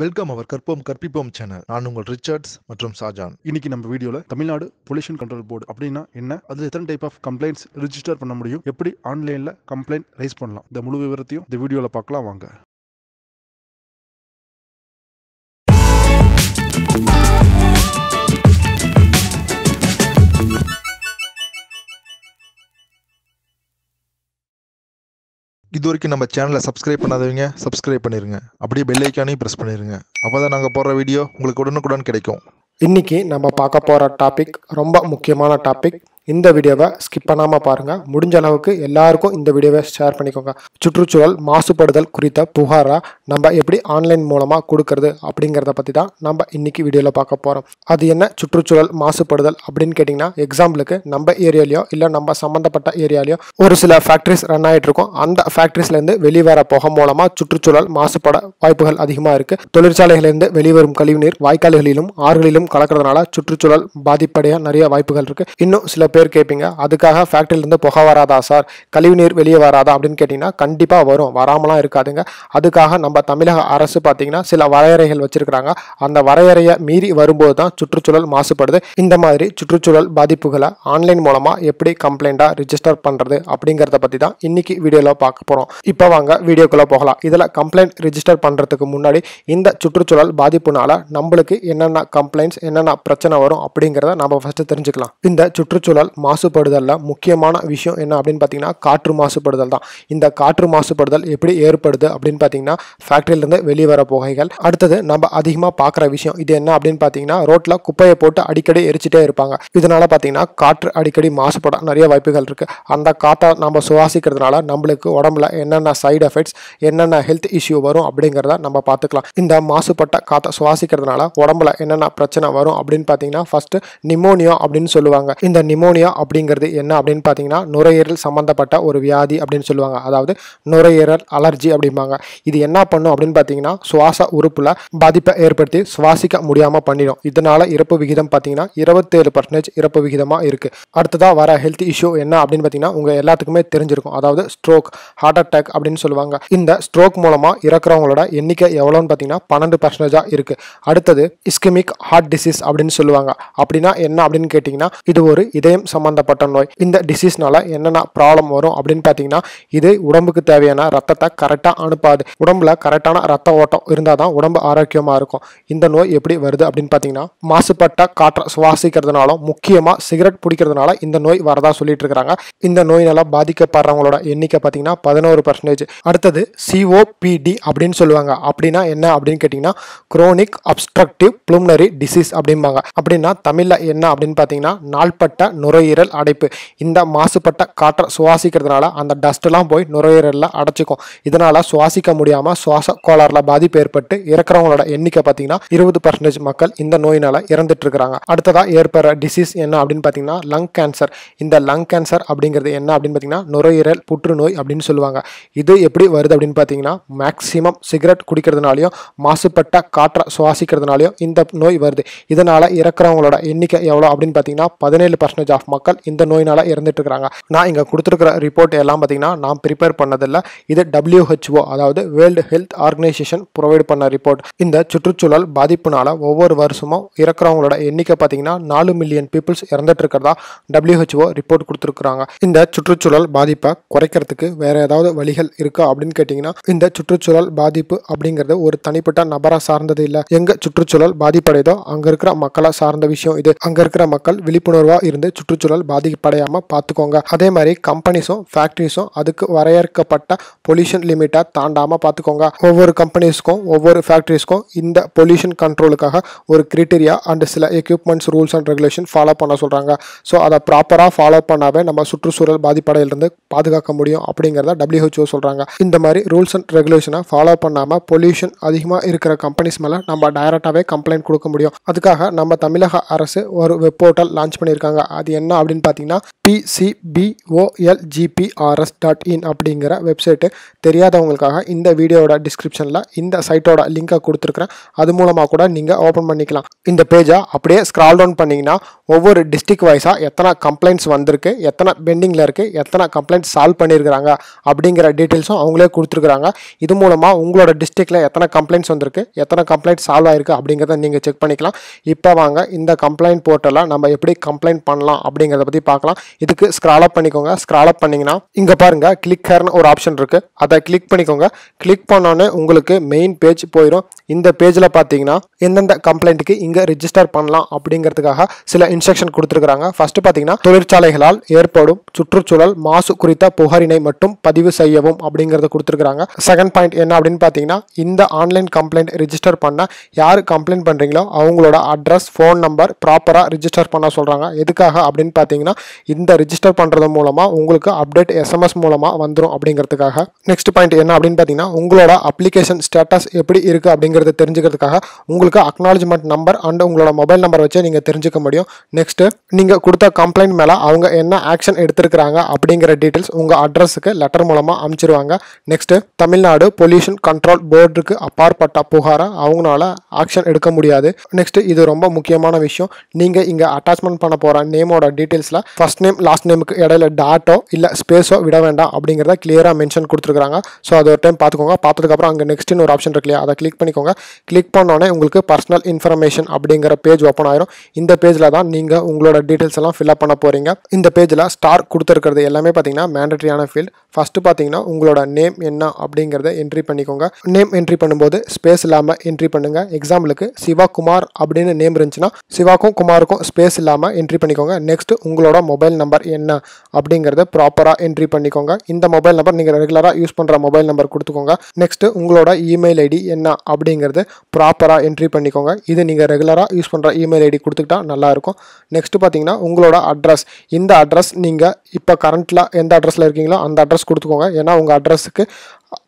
welcome அவர் கற்போம் கற்பிப்போம் channel நான் உங்கள் ரிச்சர்ட்ஸ் மற்றும் ஷாஜான் இன்னைக்கு நம்ம வீடியோல தமிழ்நாடு பொல்யூஷன் கண்ட்ரோல் போர்டு அப்படின்னா என்ன அது எத்தனை டைப் ஆஃப் கம்ப்ளைண்ட்ஸ் ரிஜிஸ்டர் பண்ண முடியும் எப்படி ஆன்லைன்ல கம்ப்ளைண்ட் ரைஸ் பண்ணலாம் இந்த முழு விவரத்தையும் இந்த வீடியோல பார்க்கலாம் வாங்க இது வரைக்கும் நம்ம சேனலை சப்ஸ்கிரைப் பண்ணாதவங்க சப்ஸ்கிரைப் பண்ணிடுங்க அப்படியே பெல் ஐக்கானையும் ப்ரெஸ் பண்ணிடுங்க அப்போ தான் நாங்கள் போடுற வீடியோ உங்களுக்கு உடனுக்குடன் கிடைக்கும் இன்றைக்கி நம்ம பார்க்க போகிற டாபிக் ரொம்ப முக்கியமான டாபிக் இந்த வீடியோவை ஸ்கிப் பண்ணாமல் பாருங்கள் முடிஞ்ச அளவுக்கு எல்லாருக்கும் இந்த வீடியோவை ஷேர் பண்ணிக்கோங்க சுற்றுச்சூழல் மாசுபடுதல் குறித்த புகாராக நம்ம எப்படி ஆன்லைன் மூலமாக கொடுக்கறது அப்படிங்கிறத பற்றி தான் நம்ம இன்றைக்கி வீடியோவில் பார்க்க போகிறோம் அது என்ன சுற்றுச்சூழல் மாசுபடுதல் அப்படின்னு கேட்டிங்கன்னா எக்ஸாம்பிளுக்கு நம்ம ஏரியாலையோ இல்லை நம்ம சம்மந்தப்பட்ட ஏரியாலையோ ஒரு சில ஃபேக்ட்ரிஸ் ரன் ஆகிட்டு இருக்கும் அந்த ஃபேக்ட்ரிஸ்லேருந்து வெளிவர போக மூலமாக சுற்றுச்சூழல் மாசுபட வாய்ப்புகள் அதிகமாக இருக்குது தொழிற்சாலைகளிலிருந்து வெளிவரும் கழிவுநீர் வாய்க்கால்களிலும் ஆறுகளிலும் கலக்கிறதுனால சுற்றுச்சூழல் பாதிப்படைய நிறைய வாய்ப்புகள் இருக்குது இன்னும் சில பேர் பேர் கேட்பீங்க அதுக்காக ஃபேக்ட்ரியிலேருந்து புக வராதா சார் கழிவுநீர் வெளியே வராதா அப்படின்னு கேட்டிங்கன்னா கண்டிப்பாக வரும் வராமலாம் இருக்காதுங்க அதுக்காக நம்ம தமிழக அரசு பார்த்திங்கன்னா சில வரையறைகள் வச்சுருக்கிறாங்க அந்த வரையறையை மீறி வரும்போது தான் சுற்றுச்சூழல் மாசுபடுது இந்த மாதிரி சுற்றுச்சூழல் பாதிப்புகளை ஆன்லைன் மூலமாக எப்படி கம்ப்ளைண்ட்டாக ரிஜிஸ்டர் பண்ணுறது அப்படிங்கிறத பற்றி தான் இன்றைக்கி வீடியோவில் பார்க்க போகிறோம் இப்போ வாங்க வீடியோக்குள்ளே போகலாம் இதில் கம்ப்ளைண்ட் ரிஜிஸ்டர் பண்ணுறதுக்கு முன்னாடி இந்த சுற்றுச்சூழல் பாதிப்புனால நம்மளுக்கு என்னென்ன கம்ப்ளைண்ட்ஸ் என்னென்ன பிரச்சனை வரும் அப்படிங்கிறத நம்ம ஃபஸ்ட்டு தெரிஞ்சுக்கலாம் இந்த சுற்றுச்சூழல் சூழல் மாசுபடுதலில் முக்கியமான விஷயம் என்ன அப்படின்னு பார்த்தீங்கன்னா காற்று மாசுபடுதல் தான் இந்த காற்று மாசுபடுதல் எப்படி ஏற்படுது அப்படின்னு பார்த்தீங்கன்னா ஃபேக்ட்ரியிலேருந்து வர புகைகள் அடுத்தது நம்ம அதிகமாக பார்க்குற விஷயம் இது என்ன அப்படின்னு பார்த்தீங்கன்னா ரோட்டில் குப்பையை போட்டு அடிக்கடி எரிச்சிட்டே இருப்பாங்க இதனால் பார்த்தீங்கன்னா காற்று அடிக்கடி மாசுபட நிறைய வாய்ப்புகள் இருக்குது அந்த காற்றை நம்ம சுவாசிக்கிறதுனால நம்மளுக்கு உடம்புல என்னென்ன சைடு எஃபெக்ட்ஸ் என்னென்ன ஹெல்த் இஷ்யூ வரும் அப்படிங்கிறத நம்ம பார்த்துக்கலாம் இந்த மாசுபட்ட காற்றை சுவாசிக்கிறதுனால உடம்புல என்னென்ன பிரச்சனை வரும் அப்படின்னு பார்த்தீங்கன்னா ஃபஸ்ட்டு நிமோனியா அப்படின்னு சொல்லுவாங்க இந்த நிமோ நிமோனியா அப்படிங்கிறது என்ன அப்படின்னு பார்த்தீங்கன்னா நுரையீரல் சம்மந்தப்பட்ட ஒரு வியாதி அப்படின்னு சொல்லுவாங்க அதாவது நுரையீரல் அலர்ஜி அப்படிம்பாங்க இது என்ன பண்ணும் அப்படின்னு பார்த்தீங்கன்னா சுவாச உறுப்பில் பாதிப்பை ஏற்படுத்தி சுவாசிக்க முடியாமல் பண்ணிடும் இதனால் இறப்பு விகிதம் பார்த்தீங்கன்னா இருபத்தேழு பர்சன்டேஜ் இறப்பு விகிதமாக இருக்குது அடுத்ததாக வர ஹெல்த் இஷ்யூ என்ன அப்படின்னு பார்த்தீங்கன்னா உங்கள் எல்லாத்துக்குமே தெரிஞ்சிருக்கும் அதாவது ஸ்ட்ரோக் ஹார்ட் அட்டாக் அப்படின்னு சொல்லுவாங்க இந்த ஸ்ட்ரோக் மூலமாக இறக்குறவங்களோட எண்ணிக்கை எவ்வளோன்னு பார்த்தீங்கன்னா பன்னெண்டு பர்சன்டேஜாக இருக்குது அடுத்தது இஸ்கிமிக் ஹார்ட் டிசீஸ் அப்படின்னு சொல்லுவாங்க அப்படின்னா என்ன அப்படின்னு கேட்டிங்கன்னா இது ஒரு இதயம் இதயம் சம்மந்தப்பட்ட நோய் இந்த டிசீஸ்னால என்னென்ன ப்ராப்ளம் வரும் அப்படின்னு பார்த்தீங்கன்னா இது உடம்புக்கு தேவையான ரத்தத்தை கரெக்டாக அனுப்பாது உடம்புல கரெக்டான ரத்த ஓட்டம் இருந்தால் தான் உடம்பு ஆரோக்கியமாக இருக்கும் இந்த நோய் எப்படி வருது அப்படின்னு பார்த்தீங்கன்னா மாசுபட்ட காற்றை சுவாசிக்கிறதுனாலும் முக்கியமாக சிகரெட் பிடிக்கிறதுனால இந்த நோய் வரதா சொல்லிட்டு இருக்கிறாங்க இந்த நோயினால பாதிக்கப்படுறவங்களோட எண்ணிக்கை பார்த்தீங்கன்னா பதினோரு பர்சன்டேஜ் அடுத்தது சிஓபிடி அப்படின்னு சொல்லுவாங்க அப்படின்னா என்ன அப்படின்னு கேட்டிங்கன்னா குரோனிக் அப்ஸ்ட்ரக்டிவ் ப்ளூம்னரி டிசீஸ் அப்படிம்பாங்க அப்படின்னா தமிழில் என்ன அப்படின்னு பார்த்தீங்கன்னா நாள்பட்ட நோய் நுரையீரல் அடைப்பு இந்த மாசுபட்ட காற்றை சுவாசிக்கிறதுனால அந்த டஸ்ட்லாம் போய் நுரையீரலில் அடைச்சிக்கும் இதனால் சுவாசிக்க முடியாமல் சுவாச கோளாறில் பாதிப்பு ஏற்பட்டு இறக்குறவங்களோட எண்ணிக்கை பார்த்தீங்கன்னா இருபது பர்சன்டேஜ் மக்கள் இந்த நோயினால் இறந்துட்டு இருக்கிறாங்க அடுத்ததாக ஏற்படுற டிசீஸ் என்ன அப்படின்னு பார்த்தீங்கன்னா லங் கேன்சர் இந்த லங் கேன்சர் அப்படிங்கிறது என்ன அப்படின்னு பார்த்தீங்கன்னா நுரையீரல் புற்றுநோய் அப்படின்னு சொல்லுவாங்க இது எப்படி வருது அப்படின்னு பார்த்தீங்கன்னா மேக்சிமம் சிகரெட் குடிக்கிறதுனாலையும் மாசுபட்ட காற்றை சுவாசிக்கிறதுனாலையும் இந்த நோய் வருது இதனால் இறக்குறவங்களோட எண்ணிக்கை எவ்வளோ அப்படின்னு பார்த்தீங்கன்னா பதினேழு பர்சன்டேஜ் ஆஃப் மக்கள் இந்த நோயினால் இறந்துட்டு இருக்கிறாங்க நான் இங்கே கொடுத்துருக்கிற ரிப்போர்ட் எல்லாம் பார்த்தீங்கன்னா நான் ப்ரிப்பேர் பண்ணதில்லை இது டபிள்யூஹெச்ஓ அதாவது வேர்ல்டு ஹெல்த் ஆர்கனைசேஷன் ப்ரொவைட் பண்ண ரிப்போர்ட் இந்த சுற்றுச்சூழல் பாதிப்புனால ஒவ்வொரு வருஷமும் இறக்குறவங்களோட எண்ணிக்கை பார்த்தீங்கன்னா நாலு மில்லியன் பீப்புள்ஸ் இறந்துட்டு இருக்கிறதா டபிள்யூஹெச்ஓ ரிப்போர்ட் கொடுத்துருக்குறாங்க இந்த சுற்றுச்சூழல் பாதிப்பை குறைக்கிறதுக்கு வேற ஏதாவது வழிகள் இருக்கா அப்படின்னு கேட்டிங்கன்னா இந்த சுற்றுச்சூழல் பாதிப்பு அப்படிங்கிறது ஒரு தனிப்பட்ட நபராக சார்ந்தது இல்லை எங்கே சுற்றுச்சூழல் பாதிப்படையதோ அங்கே இருக்கிற மக்களை சார்ந்த விஷயம் இது அங்கே இருக்கிற மக்கள் விழிப்புணர்வாக இருந்து சுற்றுச்சூழல் பாதிப்படையாமல் பார்த்துக்கோங்க அதே மாதிரி கம்பெனிஸும் ஃபேக்ட்ரிஸும் அதுக்கு வரையறுக்கப்பட்ட பொல்யூஷன் லிமிட்டை தாண்டாமல் பார்த்துக்கோங்க ஒவ்வொரு கம்பெனிஸ்க்கும் ஒவ்வொரு ஃபேக்ட்ரிஸ்க்கும் இந்த பொல்யூஷன் கண்ட்ரோலுக்காக ஒரு கிரிட்டீரியா அண்ட் சில equipments rules and regulation follow பண்ண சொல்கிறாங்க ஸோ அதை ப்ராப்பராக ஃபாலோ பண்ணாவே நம்ம சுற்றுச்சூழல் பாதிப்படையிலிருந்து பாதுகாக்க முடியும் அப்படிங்கிறத டபிள்யூஹெச்ஓ சொல்கிறாங்க இந்த மாதிரி ரூல்ஸ் அண்ட் ரெகுலேஷனை ஃபாலோ பண்ணாமல் பொல்யூஷன் அதிகமாக இருக்கிற கம்பெனிஸ் மேலே நம்ம டைரக்டாகவே கம்ப்ளைண்ட் கொடுக்க முடியும் அதுக்காக நம்ம தமிழக அரசு ஒரு வெப் போர்ட்டல் லான்ச் பண்ணியிருக்காங்க அது என்ன அப்படின்னு பார்த்தீங்கன்னா பிசிபிஓஎல்ஜிபிஆர்எஸ் டாட் இன் அப்படிங்கிற வெப்சைட்டு தெரியாதவங்களுக்காக இந்த வீடியோட டிஸ்கிரிப்ஷனில் இந்த சைட்டோட லிங்கை கொடுத்துருக்குறேன் அது மூலமாக கூட நீங்கள் ஓப்பன் பண்ணிக்கலாம் இந்த பேஜை அப்படியே ஸ்க்ரால் டவுன் பண்ணிங்கன்னா ஒவ்வொரு டிஸ்ட்ரிக் வைஸாக எத்தனை கம்ப்ளைண்ட்ஸ் வந்திருக்கு எத்தனை பெண்டிங்கில் இருக்குது எத்தனை கம்ப்ளைண்ட் சால்வ் பண்ணியிருக்கிறாங்க அப்படிங்கிற டீட்டெயில்ஸும் அவங்களே கொடுத்துருக்குறாங்க இது மூலமாக உங்களோட டிஸ்ட்ரிக்டில் எத்தனை கம்ப்ளைண்ட்ஸ் வந்திருக்கு எத்தனை கம்ப்ளைண்ட் சால்வ் ஆயிருக்கு அப்படிங்கிறத நீங்கள் செக் பண்ணிக்கலாம் இப்போ வாங்க இந்த கம்ப்ளைண்ட் போர்ட்டலை நம்ம எப்படி கம்ப்ளைண்ட் பண்ணலாம் அப்படிங்கிறத பற்றி பார்க்கலாம் இதுக்கு ஸ்க்ரால் அப் பண்ணிக்கோங்க ஸ்க்ரால் அப் பண்ணிங்கன்னா இங்கே பாருங்கள் கிளிக் ஹேர்னு ஒரு ஆப்ஷன் இருக்குது அதை கிளிக் பண்ணிக்கோங்க கிளிக் பண்ணோன்னே உங்களுக்கு மெயின் பேஜ் போயிடும் இந்த பேஜில் பார்த்தீங்கன்னா எந்தெந்த கம்ப்ளைண்ட்டுக்கு இங்கே ரிஜிஸ்டர் பண்ணலாம் அப்படிங்கிறதுக்காக சில இன்ஸ்ட்ரக்ஷன் கொடுத்துருக்காங்க ஃபஸ்ட்டு பார்த்தீங்கன்னா தொழிற்சாலைகளால் ஏற்படும் சுற்றுச்சூழல் மாசு குறித்த புகாரினை மட்டும் பதிவு செய்யவும் அப்படிங்கிறத கொடுத்துருக்காங்க செகண்ட் பாயிண்ட் என்ன அப்படின்னு பார்த்தீங்கன்னா இந்த ஆன்லைன் கம்ப்ளைண்ட் ரிஜிஸ்டர் பண்ண யார் கம்ப்ளைண்ட் பண்ணுறீங்களோ அவங்களோட அட்ரஸ் ஃபோன் நம்பர் ப்ராப்பராக ரிஜிஸ்டர் பண்ண சொல்கிறாங்க எதுக்காக அப்படின்னு பார்த்தீங்கன்னா இந்த ரிஜிஸ்டர் பண்ணுறது மூலமாக உங்களுக்கு அப்டேட் எஸ்எம்எஸ் மூலமாக வந்துடும் அப்படிங்கிறதுக்காக நெக்ஸ்ட் பாயிண்ட் என்ன அப்படின்னு பார்த்தீங்கன்னா உங்களோட அப்ளிகேஷன் ஸ்டேட்டஸ் எப்படி இருக்குது அப்படிங்கிறத தெரிஞ்சுக்கிறதுக்காக உங்களுக்கு அக்னாலஜ்மெண்ட் நம்பர் அண்ட் உங்களோட மொபைல் நம்பர் வச்சு நீங்கள் தெரிஞ்சுக்க முடியும் நெக்ஸ்ட் நீங்கள் கொடுத்த கம்ப்ளைண்ட் மேலே அவங்க என்ன ஆக்ஷன் எடுத்திருக்கிறாங்க அப்படிங்கிற டீட்டெயில்ஸ் உங்கள் அட்ரஸுக்கு லெட்டர் மூலமாக அனுப்பிச்சிருவாங்க நெக்ஸ்ட் தமிழ்நாடு பொல்யூஷன் கண்ட்ரோல் போர்டுக்கு அப்பாற்பட்ட புகாரை அவங்களால ஆக்ஷன் எடுக்க முடியாது நெக்ஸ்ட் இது ரொம்ப முக்கியமான விஷயம் நீங்கள் இங்கே அட்டாச்மெண்ட் பண்ண போகிற நேம் நேமோட டீட்டெயில்ஸில் ஃபஸ்ட் நேம் லாஸ்ட் நேமுக்கு இடையில டாட்டோ இல்லை ஸ்பேஸோ விட வேண்டாம் அப்படிங்கிறத கிளியராக மென்ஷன் கொடுத்துருக்காங்க ஸோ அது ஒரு டைம் பார்த்துக்கோங்க பார்த்ததுக்கப்புறம் அங்கே நெக்ஸ்ட்னு ஒரு ஆப்ஷன் இருக்கு அதை கிளிக் பண்ணிக்கோங்க கிளிக் பண்ணோடனே உங்களுக்கு பர்சனல் இன்ஃபர்மேஷன் அப்படிங்கிற பேஜ் ஓப்பன் ஆயிரும் இந்த பேஜில் தான் நீங்கள் உங்களோட டீட்டெயில்ஸ் எல்லாம் ஃபில்அப் பண்ண போகிறீங்க இந்த பேஜில் ஸ்டார் கொடுத்துருக்கிறது எல்லாமே பார்த்தீங்கன்னா மேண்டட்ரியான ஃபீல்டு ஃபஸ்ட்டு பார்த்தீங்கன்னா உங்களோட நேம் என்ன அப்படிங்கிறத என்ட்ரி பண்ணிக்கோங்க நேம் என்ட்ரி பண்ணும்போது ஸ்பேஸ் இல்லாமல் என்ட்ரி பண்ணுங்கள் எக்ஸாம்பிளுக்கு சிவா குமார் அப்படின்னு நேம் இருந்துச்சுன்னா சிவாக்கும் குமாருக்கும் ஸ்பேஸ் இல்லாமல் என்ட்ரி பண்ணிக்கோங்க நெக்ஸ்ட் உங்களோட மொபைல் நம்பர் என்ன அப்படிங்கறத ப்ராப்பராக என்ட்ரி பண்ணிக்கோங்க இந்த மொபைல் நம்பர் நீங்கள் ரெகுலராக யூஸ் பண்ணுற மொபைல் நம்பர் கொடுத்துக்கோங்க நெக்ஸ்ட் உங்களோட இமெயில் ஐடி என்ன அப்படிங்கறத ப்ராப்பராக என்ட்ரி பண்ணிக்கோங்க இது நீங்கள் ரெகுலராக யூஸ் பண்ணுற இமெயில் ஐடி கொடுத்துக்கிட்டா நல்லாயிருக்கும் நெக்ஸ்ட் பார்த்தீங்கன்னா உங்களோட அட்ரஸ் இந்த அட்ரஸ் நீங்கள் இப்போ கரண்ட்டில் எந்த அட்ரஸில் இருக்கீங்களோ அந்த அட்ரஸ் கொடுத்துக்கோங்க ஏன்னா உங்கள் அட்ரஸுக்கு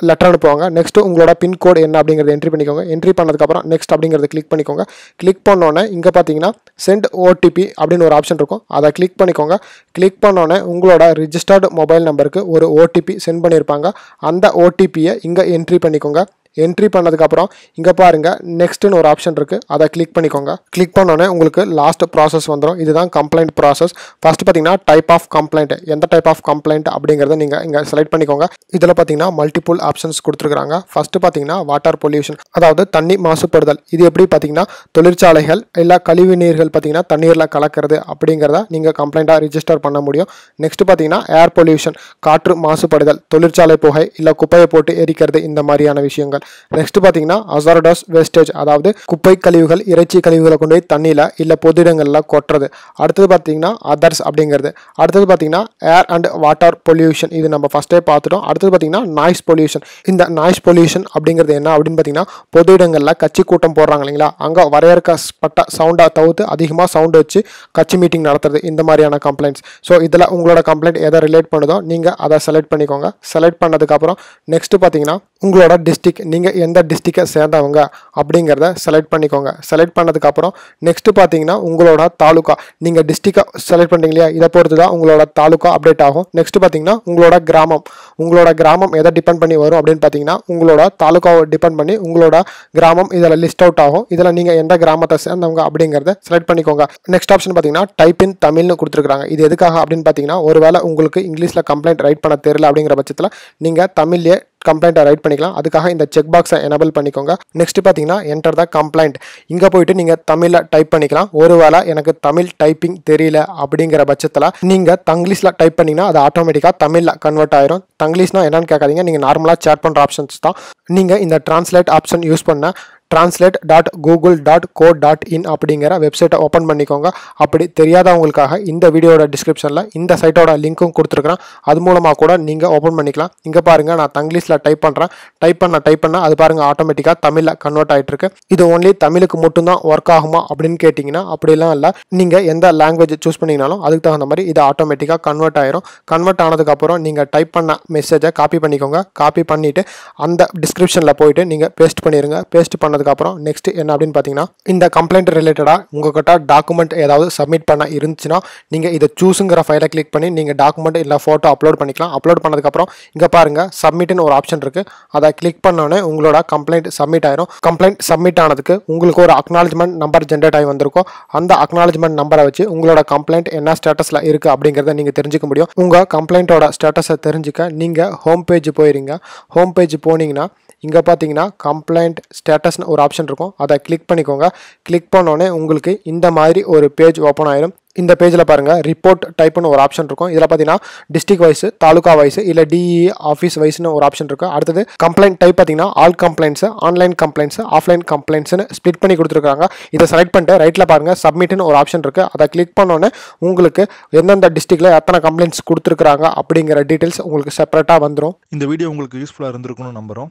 லெட்டர் அனுப்புவாங்க நெக்ஸ்ட்டு உங்களோட பின்கோடு என்ன அப்படிங்கிறத என்ட்ரி பண்ணிக்கோங்க என்ட்ரி பண்ணதுக்கப்புறம் நெக்ஸ்ட் அப்படிங்கிறத கிளிக் பண்ணிக்கோங்க கிளிக் பண்ணோன்னே இங்கே பார்த்தீங்கன்னா சென்ட் ஓடிபி அப்படின்னு ஒரு ஆப்ஷன் இருக்கும் அதை கிளிக் பண்ணிக்கோங்க கிளிக் பண்ணோன்னே உங்களோட ரிஜிஸ்டர்டு மொபைல் நம்பருக்கு ஒரு ஓடிபி சென்ட் பண்ணியிருப்பாங்க அந்த ஓடிபியை இங்கே என்ட்ரி பண்ணிக்கோங்க என்ட்ரி பண்ணதுக்கப்புறம் இங்கே பாருங்கள் நெக்ஸ்ட்டுன்னு ஒரு ஆப்ஷன் இருக்குது அதை கிளிக் பண்ணிக்கோங்க கிளிக் பண்ணோன்னே உங்களுக்கு லாஸ்ட் ப்ராசஸ் வந்துடும் இதுதான் கம்ப்ளைண்ட் ப்ராசஸ் ஃபஸ்ட்டு பார்த்தீங்கன்னா டைப் ஆஃப் கம்ப்ளைண்ட் எந்த டைப் ஆஃப் கம்ப்ளைண்ட் அப்படிங்கிறத நீங்கள் இங்கே செலக்ட் பண்ணிக்கோங்க இதில் பார்த்தீங்கன்னா மல்டிபிள் ஆப்ஷன்ஸ் கொடுத்துருக்காங்க ஃபஸ்ட்டு பார்த்தீங்கன்னா வாட்டர் பொல்யூஷன் அதாவது தண்ணி மாசுபடுதல் இது எப்படி பார்த்தீங்கன்னா தொழிற்சாலைகள் இல்லை கழிவு நீர்கள் பார்த்தீங்கன்னா தண்ணீரில் கலக்கிறது அப்படிங்கிறத நீங்கள் கம்ப்ளைண்ட்டாக ரிஜிஸ்டர் பண்ண முடியும் நெக்ஸ்ட் பார்த்தீங்கன்னா ஏர் பொல்யூஷன் காற்று மாசுபடுதல் தொழிற்சாலை புகை இல்லை குப்பையை போட்டு எரிக்கிறது இந்த மாதிரியான விஷயங்கள் கழிவுகள் நெக்ஸ்ட் பார்த்தீங்கன்னா அசாரடாஸ் வேஸ்டேஜ் அதாவது குப்பை கழிவுகள் இறைச்சி கழிவுகளை கொண்டு போய் தண்ணியில் இல்லை பொது இடங்களில் கொட்டுறது அடுத்தது பார்த்தீங்கன்னா அதர்ஸ் அப்படிங்கிறது அடுத்தது பார்த்தீங்கன்னா ஏர் அண்ட் வாட்டர் பொல்யூஷன் இது நம்ம ஃபஸ்ட்டே பார்த்துட்டோம் அடுத்தது பார்த்தீங்கன்னா நாய்ஸ் பொல்யூஷன் இந்த நாய்ஸ் பொல்யூஷன் அப்படிங்கிறது என்ன அப்படின்னு பார்த்தீங்கன்னா பொது இடங்களில் கட்சி கூட்டம் போடுறாங்க இல்லைங்களா அங்கே வரையறுக்கப்பட்ட சவுண்டாக தவிர்த்து அதிகமாக சவுண்டு வச்சு கட்சி மீட்டிங் நடத்துறது இந்த மாதிரியான கம்ப்ளைண்ட்ஸ் ஸோ இதில் உங்களோட கம்ப்ளைண்ட் எதை ரிலேட் பண்ணுதோ நீங்கள் அதை செலக்ட் பண்ணிக்கோங்க செலக்ட் பண்ணதுக்கப்புறம் நெக்ஸ்ட்டு பார்த்தீங்கன்னா உங்களோட டிஸ்ட்ரிக் நீங்கள் எந்த டிஸ்ட்ரிக்கை சேர்ந்தவங்க அப்படிங்கிறத செலக்ட் பண்ணிக்கோங்க செலக்ட் பண்ணதுக்கப்புறம் நெக்ஸ்ட்டு பார்த்தீங்கன்னா உங்களோட தாலுக்கா நீங்கள் டிஸ்ட்ரிக்கை செலக்ட் பண்ணுறீங்க இல்லையா இதை பொறுத்து தான் உங்களோட தாலுக்கா அப்டேட் ஆகும் நெக்ஸ்ட்டு பார்த்தீங்கன்னா உங்களோட கிராமம் உங்களோட கிராமம் எதை டிபெண்ட் பண்ணி வரும் அப்படின்னு பார்த்தீங்கன்னா உங்களோட தாலுக்காவை டிபெண்ட் பண்ணி உங்களோட கிராமம் இதில் லிஸ்ட் அவுட் ஆகும் இதில் நீங்கள் எந்த கிராமத்தை சேர்ந்தவங்க அப்படிங்கிறத செலக்ட் பண்ணிக்கோங்க நெக்ஸ்ட் ஆப்ஷன் பார்த்தீங்கன்னா டைப் இன் தமிழ்னு கொடுத்துருக்காங்க இது எதுக்காக அப்படின்னு பார்த்தீங்கன்னா ஒருவேளை உங்களுக்கு இங்கிலீஷில் கம்ப்ளைண்ட் ரைட் பண்ண தெரியல அப்படிங்கிற பட்சத்தில் நீங்கள் தமிழ்லேயே கம்ப்ளைண்ட்டை ரைட் பண்ணிக்கலாம் அதுக்காக இந்த செக் பாக்ஸை எனபிள் பண்ணிக்கோங்க நெக்ஸ்ட் பார்த்தீங்கன்னா என்டர் த கம்ப்ளைண்ட் இங்கே போயிட்டு நீங்கள் தமிழில் டைப் பண்ணிக்கலாம் ஒருவேளை எனக்கு தமிழ் டைப்பிங் தெரியல அப்படிங்கிற பட்சத்தில் நீங்கள் தங்கிலீஷில் டைப் பண்ணிங்கன்னா அது ஆட்டோமேட்டிக்காக தமிழில் கன்வெர்ட் ஆயிரும் தங்கிலீஷ்னா என்னன்னு கேட்காதீங்க நீங்கள் நார்மலாக சேட் பண்ணுற ஆப்ஷன்ஸ் தான் நீங்கள் இந்த டிரான்ஸ்லேட் ஆப்ஷன் யூஸ் பண்ண translate dot Google dot co dot in அப்படிங்கிற வெப்சைட்டை ஓப்பன் பண்ணிக்கோங்க அப்படி தெரியாதவங்களுக்காக இந்த வீடியோட டிஸ்கிரிப்ஷனில் இந்த சைட்டோட லிங்க்கும் கொடுத்துருக்குறேன் அது மூலமாக கூட நீங்கள் ஓப்பன் பண்ணிக்கலாம் இங்கே பாருங்கள் நான் தங்கிலீஷில் டைப் பண்ணுறேன் டைப் பண்ண டைப் பண்ண அது பாருங்கள் ஆட்டோமேட்டிக்காக தமிழில் கன்வெர்ட் ஆகிட்டு இருக்கு இது ஓன்லி தமிழுக்கு மட்டும்தான் ஒர்க் ஆகுமா அப்படின்னு கேட்டிங்கன்னா அப்படிலாம் இல்லை நீங்கள் எந்த லாங்குவேஜ் சூஸ் பண்ணிங்கனாலும் அதுக்கு தகுந்த மாதிரி இது ஆட்டோமேட்டிக்காக கன்வெர்ட் ஆயிரும் கன்வெர்ட் ஆனதுக்கப்புறம் நீங்கள் டைப் பண்ண மெசேஜை காப்பி பண்ணிக்கோங்க காப்பி பண்ணிவிட்டு அந்த டிஸ்கிரிப்ஷனில் போயிட்டு நீங்கள் பேஸ்ட் பண்ணிடுங்க பேஸ்ட் பண்ணது பண்ணதுக்கப்புறம் நெக்ஸ்ட் என்ன அப்படின்னு பார்த்தீங்கன்னா இந்த கம்ப்ளைண்ட் ரிலேட்டடாக உங்கள்கிட்ட டாக்குமெண்ட் ஏதாவது சப்மிட் பண்ண இருந்துச்சுன்னா நீங்கள் இதை சூஸுங்கிற ஃபைலை கிளிக் பண்ணி நீங்கள் டாக்குமெண்ட் இல்லை ஃபோட்டோ அப்லோட் பண்ணிக்கலாம் அப்லோட் பண்ணதுக்கப்புறம் இங்கே பாருங்கள் சப்மிட்னு ஒரு ஆப்ஷன் இருக்குது அதை கிளிக் பண்ணோடனே உங்களோட கம்ப்ளைண்ட் சப்மிட் ஆயிரும் கம்ப்ளைண்ட் சப்மிட் ஆனதுக்கு உங்களுக்கு ஒரு அக்னாலஜ்மெண்ட் நம்பர் ஜென்ரேட் ஆகி வந்திருக்கும் அந்த அக்னாலஜ்மெண்ட் நம்பரை வச்சு உங்களோட கம்ப்ளைண்ட் என்ன ஸ்டேட்டஸில் இருக்குது அப்படிங்கிறத நீங்கள் தெரிஞ்சுக்க முடியும் உங்கள் கம்ப்ளைண்ட்டோட ஸ்டேட்டஸை தெரிஞ்சுக்க நீங்கள் ஹோம் பேஜ் போயிருங்க ஹோம் பேஜ் போனீங்கன்னா இங்கே பார்த்தீங்கன்னா கம்ப்ளைண்ட் ஸ்டேட்டஸ்னு ஒரு ஆப்ஷன் இருக்கும் அதை கிளிக் பண்ணிக்கோங்க கிளிக் பண்ணோன்னே உங்களுக்கு இந்த மாதிரி ஒரு பேஜ் ஓப்பன் ஆயிரும் இந்த பேஜில் பாருங்கள் ரிப்போர்ட் டைப்னு ஒரு ஆப்ஷன் இருக்கும் இதில் பார்த்தீங்கன்னா டிஸ்ட்ரிக் வைஸ் தாலுகா வைஸ் இல்லை டிஇ ஆஃபீஸ் வைஸ்னு ஒரு ஆப்ஷன் இருக்கும் அடுத்தது கம்ப்ளைண்ட் டைப் பார்த்தீங்கன்னா all complaints online complaints offline கம்ப்ளைண்ட்ஸ்னு ஸ்ப்ளிட் பண்ணி கொடுத்துருக்காங்க இதை செலக்ட் பண்ணிட்டு ரைட்டில் பாருங்கள் சப்மிட்னு ஒரு ஆப்ஷன் இருக்குது அதை கிளிக் பண்ணோன்னே உங்களுக்கு எந்தெந்த டிஸ்ட்ரிக்டில் எத்தனை கம்ப்ளைண்ட்ஸ் கொடுத்துருக்குறாங்க அப்படிங்கிற டீட்டெயில்ஸ் உங்களுக்கு செப்பரேட்டாக வந்துடும் இந்த வீடியோ உங்களுக்கு யூஸ்ஃபுல்லாக இருந்திருக்கும்னு நம்புகிறோம்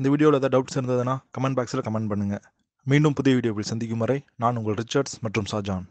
இந்த வீடியோவில் ஏதாவது டவுட்ஸ் இருந்ததுன்னா கமெண்ட் பாக்ஸில் கமெண்ட் பண்ணுங்கள் மீண்டும் புதிய வீடியோவில் சந்திக்கும் வரை நான் உங்கள் ரிச்சர்ட்ஸ் மற்றும் ஷாஜான்